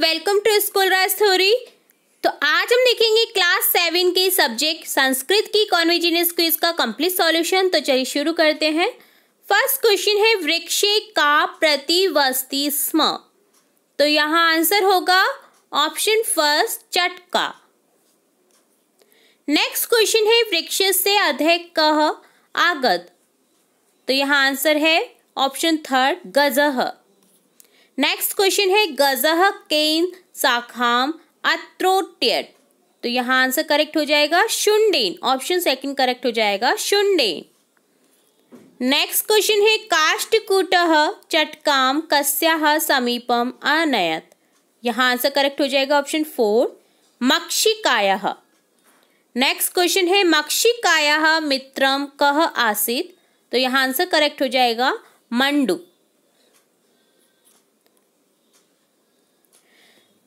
welcome to school Raj theory तो आज हम देखेंगे क्लास सेवन के सब्जेक्ट संस्कृत की कॉन्विजिनियस क्विज का कंप्लीट सॉल्यूशन तो चलिए शुरू करते हैं फर्स्ट क्वेश्चन है वृक्षे का प्रतिवस्ती स्म तो यहाँ आंसर होगा ऑप्शन फर्स्ट चटका नेक्स्ट क्वेश्चन है वृक्ष से अधिक कह आगत तो यहाँ आंसर है ऑप्शन थर्ड गजह नेक्स्ट क्वेश्चन है गजह केन साखाम अत्रोट्यट तो यहाँ आंसर करेक्ट हो जाएगा शुंडेन ऑप्शन सेकंड करेक्ट हो जाएगा शुंडेन नेक्स्ट क्वेश्चन है काष्टकूट चटकाम कस्या समीपम अनयत यहाँ आंसर करेक्ट हो जाएगा ऑप्शन फोर मक्षिकाया नेक्स्ट क्वेश्चन है मक्षिकाया मित्रम कह आसित तो यहाँ आंसर करेक्ट हो जाएगा मंडुक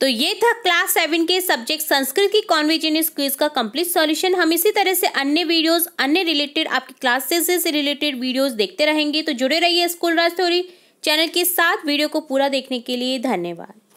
तो ये था क्लास सेवन के सब्जेक्ट संस्कृत की कॉन्विजिनियस क्विज का कंप्लीट सॉल्यूशन हम इसी तरह से अन्य वीडियोस अन्य रिलेटेड आपकी क्लासेस से रिलेटेड वीडियोस देखते रहेंगे तो जुड़े रहिए स्कूल राज चैनल के साथ वीडियो को पूरा देखने के लिए धन्यवाद